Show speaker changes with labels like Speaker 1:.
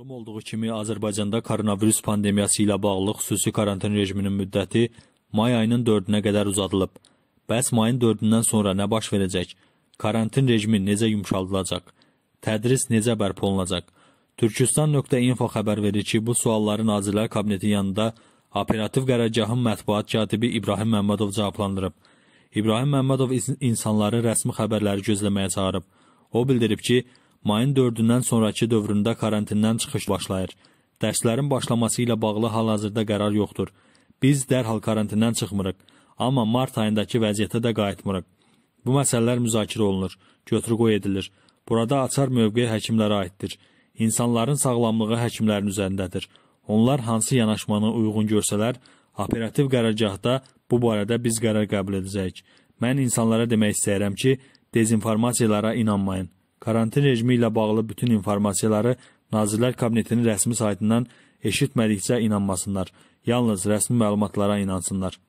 Speaker 1: Məlum olduğu kimi Azərbaycanda koronavirus pandemiyası ilə bağlı xüsusi karantin rejiminin müddəti may ayının 4-ünə qədər uzadılıb. Bəs mayın 4-dən sonra nə baş verəcək? Karantin rejimi necə yumşaldılacaq? Tədris necə bərpa olunacaq? Türkistan.info xəbər verir ki, bu sualları Nazirlər Kabineti yanında operativ qərargahın mətbuat katibi İbrahim Məmmədov cavablandırıb. İbrahim Məmmədov insanları rəsmi xəbərləri gözləməyə çağırıb. O bildirib ki, Mayın 4-dən sonrakı dövründə karantindən çıxış başlayır. Dərslərin başlaması ilə bağlı hal-hazırda qərar yoxdur. Biz dərhal karantindən çıxmırıq, amma mart ayındakı vəziyyətə də qayıtmırıq. Bu məsələlər müzakirə olunur, götür-qoy edilir. Burada açar mövqe həkimlərə aiddir. İnsanların sağlamlığı həkimlərin üzərindədir. Onlar hansı yanaşmanı uyğun görsələr, operativ qərargahda bu barədə biz qərar qəbul edəcəyik. Mən insanlara demək istəyirəm ki, dezinformasiyalara inanmayın karantin rejimi ilə bağlı bütün informasiyaları Nazirlər Kabinetinin rəsmi saytından eşitmədikcə inanmasınlar. Yalnız rəsmi məlumatlara inansınlar.